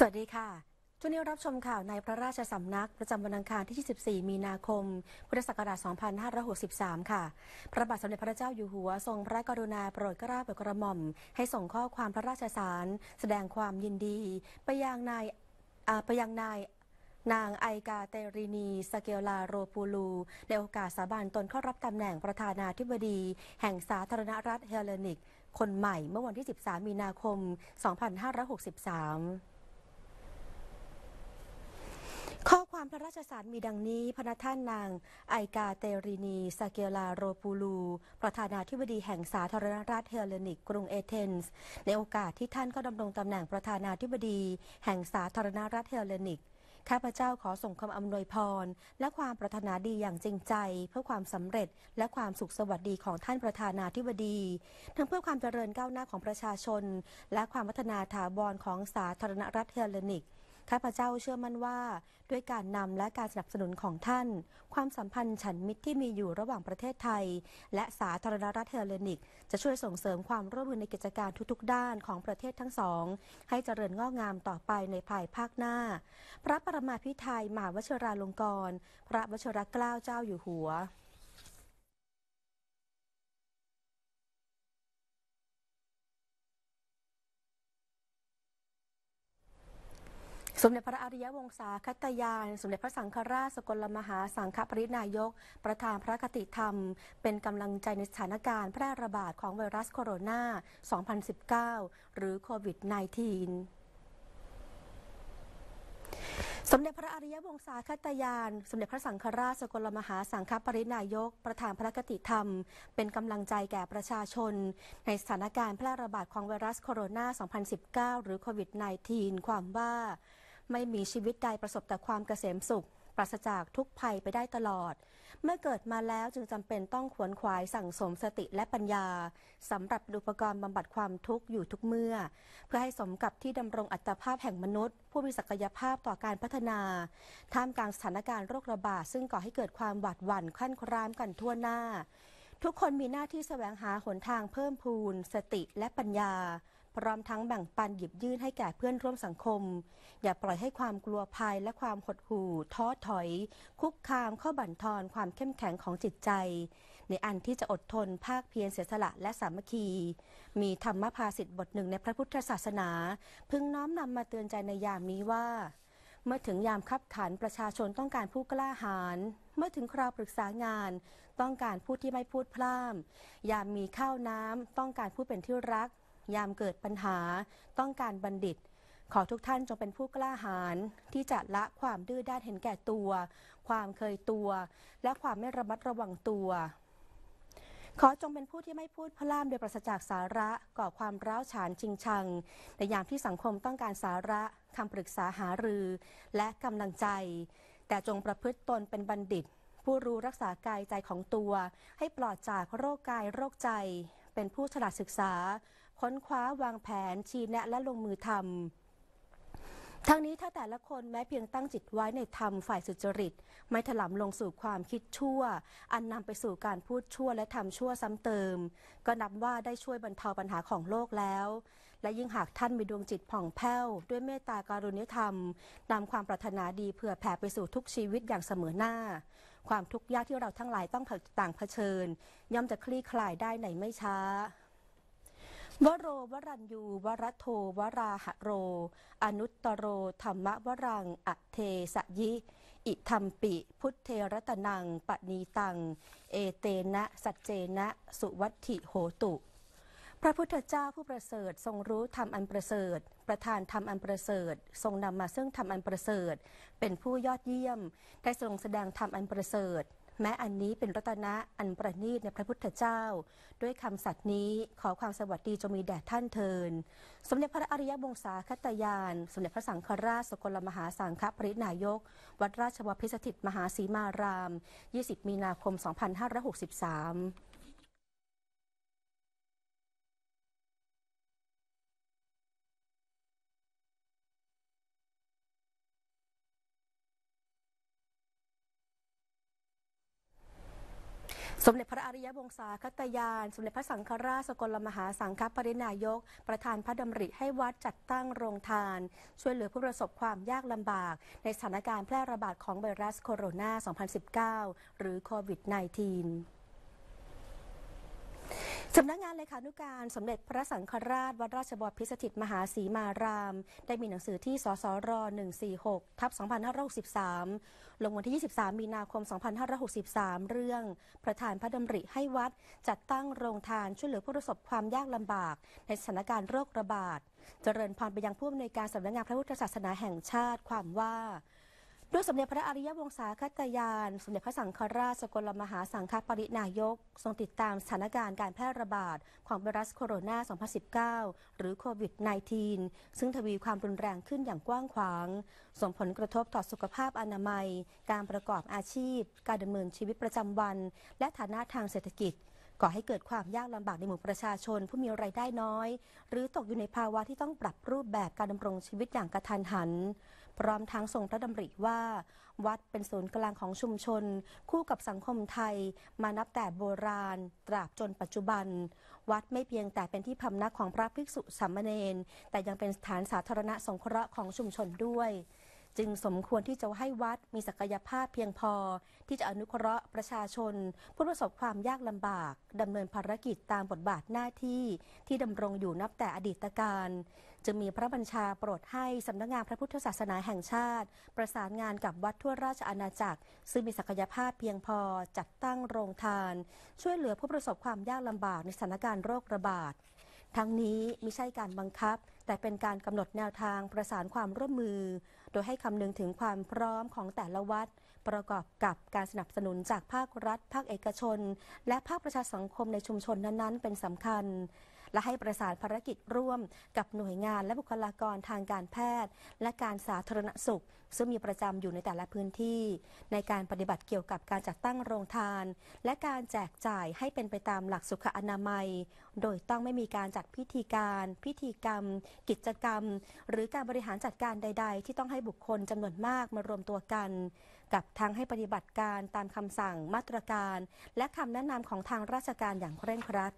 สวัสดีค่ะ ช่วงนี้รับชมข่าวในพระราชสำนักประจำวันอังคารที่ 24 มีนาคม พุทธศักราช 2563 ค่ะ พระบาทสมเด็จพระเจ้าอยู่หัว ทรงพระกรุณาโปรดเกล้าโปรดกระหม่อม ให้ส่งข้อความพระราชสารแสดงความยินดีไปยังนายไปยังนายนางไอกาเตรินีสเกลาโรปูลู ในโอกาสสาบานตนเข้ารับตำแหน่งประธานาธิบดีแห่งสาธารณรัฐเฮเลนิกคนใหม่เมื่อวันที่ 13 มีนาคม 2563พระราชสารมีดังนี้พระท่านนางไอกาเตรินีสเกลาโรปูลู ประธานาธิบดีแห่งสาธารณรัฐเฮเลนิกกรุงเอเธนส์ในโอกาสที่ท่านเข้าดำรงตำแหน่งประธานาธิบดีแห่งสาธารณรัฐเฮเลนิกข้าพเจ้าขอส่งคำอำนวยพร และความปรารถนาดีอย่างจริงใจ เพื่อความสำเร็จ และความสุขสวัสดีของท่านประธานาธิบดี ทั้งเพื่อความเจริญก้าวหน้าของประชาชน และความพัฒนาถาวรของสาธารณรัฐเฮเลนิกข้าพเจ้าเชื่อมั่นว่า ด้วยการนำและการสนับสนุนของท่าน ความสัมพันธ์ฉันมิตรที่มีอยู่ระหว่างประเทศไทย และสาธารณรัฐเฮเลนิก จะช่วยส่งเสริมความร่วมมือในกิจการทุกๆด้านของประเทศทั้งสอง ให้เจริญงอกงามต่อไปในภายภาคหน้า พระประมาพิไทยมหาวชิราลงกรณ์พระวชิรเกล้าเจ้าอยู่หัวสมเด็จพระอริยวงศาคตยาน สมเด็จพระสังฆราชสกลมหาสังฆปรินายก ประธานพระคติธรรม เป็นกำลังใจในสถานการณ์แพร่ระบาดของไวรัสโคโรนา 2019หรือโควิด -19 สมเด็จพระอริยวงศาคตยาน สมเด็จพระสังฆราชสกลมหาสังฆปรินายก ประธานพระกติธรรม เป็นกำลังใจแก่ประชาชน ในสถานการณ์แพร่ระบาดของไวรัสโคโรนา 2019หรือโควิด -19 ความว่าไม่มีชีวิตใดประสบแต่ความเกษมสุข ปราศจากทุกภัยไปได้ตลอด เมื่อเกิดมาแล้วจึงจำเป็นต้องขวนขวายสั่งสมสติและปัญญาสำหรับอุปกรณ์บำบัดความทุกข์อยู่ทุกเมื่อ เพื่อให้สมกับที่ดำรงอัตภาพแห่งมนุษย์ ผู้มีศักยภาพต่อการพัฒนาท่ามกลางสถานการณ์โรคระบาดซึ่งก่อให้เกิดความหวาดหวั่นขั้นครามกันทั่วหน้า ทุกคนมีหน้าที่แสวงหาหนทางเพิ่มพูนสติและปัญญาพร้อมทั้งแบ่งปันหยิบยื่นให้แก่เพื่อนร่วมสังคม อย่าปล่อยให้ความกลัวภัยและความหดหู่ ท้อถอยคุกคามเข้าบั่นทอนความเข้มแข็งของจิตใจ ในอันที่จะอดทนภาคเพียรเสียสละและสามัคคี มีธรรมภาสิทธิ์บทหนึ่งในพระพุทธศาสนา พึงน้อมนำมาเตือนใจในยามนี้ว่า เมื่อถึงยามคับขันประชาชนต้องการผู้กล้าหาญเมื่อถึงคราวปรึกษางาน ต้องการผู้ที่ไม่พูดพล่ายามมีข้าวน้ำต้องการผู้เป็นที่รักยามเกิดปัญหาต้องการบัณฑิต ขอทุกท่านจงเป็นผู้กล้าหาญที่จะละความดื้อด้านเห็นแก่ตัว ความเคยตัวและความไม่ระมัดระวังตัว ขอจงเป็นผู้ที่ไม่พูดพล่ามโดยปราศจากสาระก่อความร้าวฉานจริงชัง ในยามที่สังคมต้องการสาระคำปรึกษาหารือและกำลังใจ แต่จงประพฤติตนเป็นบัณฑิต ผู้รู้รักษากายใจของตัว ให้ปลอดจากโรคกายโรคใจ เป็นผู้ฉลาดศึกษาค้นคว้าวางแผน ชี้แนะและลงมือทำทั้งนี้ถ้าแต่ละคนแม้เพียงตั้งจิตไว้ในธรรมฝ่ายสุจริต ไม่ถลำลงสู่ความคิดชั่ว อันนำไปสู่การพูดชั่วและทำชั่วซ้ำเติม ก็นับว่าได้ช่วยบรรเทาปัญหาของโลกแล้ว และยิ่งหากท่านมีดวงจิตผ่องแผ้ว ด้วยเมตตาการุณธรรมนำความปรารถนาดีเผื่อแผ่ไปสู่ทุกชีวิตอย่างเสมอหน้า ความทุกข์ยากที่เราทั้งหลายต้องต่างเผชิญ ย่อมจะคลี่คลายได้ในไม่ช้าวโร วรัญยูวรโทวราหโร อนุตตโรธรรมวรัง อัเทสยิ อิธรรมปิ พุทเทรตนังปณีตัง เอเตนะ สัจเจนะ สุวัตถิโหตุ พระพุทธเจ้าผู้ประเสริฐทรงรู้ธรรมอันประเสริฐ ประธานธรรมอันประเสริฐ ทรงนำมาซึ่งธรรมอันประเสริฐ เป็นผู้ยอดเยี่ยมได้ทรงแสดงธรรมอันประเสริฐแม้อันนี้เป็นรัตนะอันประณีตในพระพุทธเจ้า ด้วยคำสัตย์นี้ขอความสวัสดีจงมีแด่ท่านเทินสมเด็จพระอริยวงศาคตยาน สมเด็จพระสังฆราชสกลมหาสังฆปรินายก วัดราชวพิสถิตมหาสีมาราม 20 มีนาคม 2563สมเด็จพระอริยวงศาคตยาน สมเด็จพระสังฆราชสกลมหาสังฆปรินายก ประธานพระดำริให้วัดจัดตั้งโรงทาน ช่วยเหลือผู้ประสบความยากลำบาก ในสถานการณ์แพร่ระบาดของไวรัสโคโรนา 2019 หรือโควิด -19 สำนักงงานเลขานุการสมเด็จพระสังฆราชวัดราชบพิสถิตมหาสีมาราม ได้มีหนังสือที่สสร146ทับ2563 ลงวันที่ 23 มีนาคม 2563 เรื่อง ประธานพระดำริให้วัด จัดตั้งโรงทานช่วยเหลือผู้ประสบความยากลำบากในสถานการณ์โรคระบาด เจริญพรไปยังผู้อำนวยการสำนักงงานพระพุทธศาสนาแห่งชาติความว่าด้วยสมเด็จพระอริยวงศาคตยาน สมเด็จพระสังฆราชสกลมหาสังฆปรินายก ทรงติดตามสถานการณ์การแพร่ระบาด ของไวรัสโคโรนา 2019 หรือโควิด -19 ซึ่งทวีความรุนแรงขึ้นอย่างกว้างขวาง ส่งผลกระทบต่อสุขภาพอนามัย การประกอบอาชีพ การดำเนินชีวิตประจำวัน และฐานะทางเศรษฐกิจ ก่อให้เกิดความยากลำบากในหมู่ประชาชนผู้มีไรายได้น้อย หรือตกอยู่ในภาวะที่ต้องปรับรูปแบบการดำรงชีวิตอย่างกระทันหันพร้อมทั้งทรงพระดำริว่า วัดเป็นศูนย์กลางของชุมชน คู่กับสังคมไทย มานับแต่โบราณ ตราบจนปัจจุบัน วัดไม่เพียงแต่เป็นที่พำนักของพระภิกษุสามเณรแต่ยังเป็นสถานสาธารณะสงเคราะห์ของชุมชนด้วยจึงสมควรที่จะให้วัดมีศักยภาพเพียงพอ ที่จะอนุเคราะห์ประชาชน ผู้ประสบความยากลำบากดำเนินภารกิจตามบทบาทหน้าที่ที่ดำรงอยู่นับแต่อดีตการจะมีพระบัญชาโปรดให้สำนักงงานพระพุทธศาสนาแห่งชาติ ประสานงานกับวัดทั่วราชอาณาจักร ซึ่งมีศักยภาพเพียงพอจัดตั้งโรงทาน ช่วยเหลือผู้ประสบความยากลำบากในสถานการณ์โรคระบาดทั้งนี้มิใช่การบังคับ แต่เป็นการกำหนดแนวทางประสานความร่วมมือ โดยให้คำนึงถึงความพร้อมของแต่ละวัด ประกอบกับการสนับสนุนจากภาครัฐ ภาคเอกชน และภาคประชาสังคมในชุมชนนั้นๆเป็นสำคัญและให้ประสานภารกิจร่วม กับหน่วยงานและบุคลากรทางการแพทย์ และการสาธารณสุขซึ่งมีประจำอยู่ในแต่ละพื้นที่ ในการปฏิบัติเกี่ยวกับการจัดตั้งโรงทาน และการแจกจ่ายให้เป็นไปตามหลักสุขอนามัย โดยต้องไม่มีการจัดพิธีการ พิธีกรรม กิจกรรม หรือการบริหารจัดการใด ๆ ที่ต้องให้บุคคลจำนวนมากมารวมตัวกันกับทางให้ปฏิบัติการตามคำสั่ง มาตรการ และคำแนะนำของทางราชการอย่างเคร่งครัด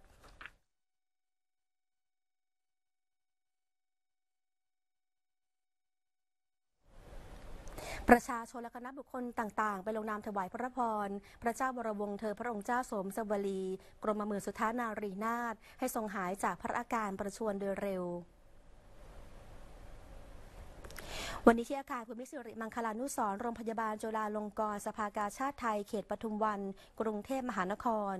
ประชาชนและคณะบุคคลต่างๆ ไปลงนามถวายพระพร พระเจ้าบรมวงศ์เธอพระองค์เจ้าสมสวลีกรมมือสุทธานารีนาถให้ทรงหายจากพระอาการประชวรโดยเร็ววันนี้ที่อาคารภูมิสิริมังคลานุสรโรงพยาบาลจุฬาลงกรณ์สภากาชาติไทยเขตปทุมวัน กรุงเทพมหานคร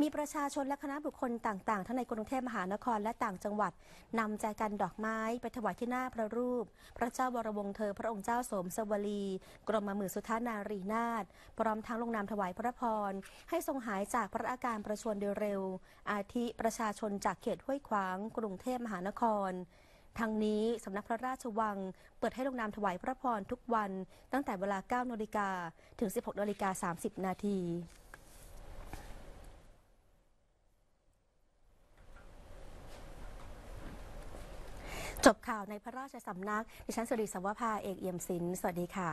มีประชาชนและคณะบุคคลต่างๆ ทั้งในกรุงเทพมหานครและต่างจังหวัด นำใจกันดอกไม้ไปถวายที่หน้าพระรูป พระเจ้าวรวงเธอพระองค์เจ้าสมสวลี กรมมือสุทานารีนาถพร้อมทั้งลงนามถวายพระพรให้ทรงหายจากพระอาการประชวรดเร็ว อาทิประชาชนจากเขตห้วยขวางกรุงเทพมหานครทางนี้สำนักพระราชวังเปิดให้ลงนามถวายพระพรทุกวัน ตั้งแต่เวลา9นาฬิกาถึง 16นาฬิกา30นาที จบข่าวในพระราชสำนักดิฉันสุริสวัภาเอกเอี่ยมศิลป์สวัสดีค่ะ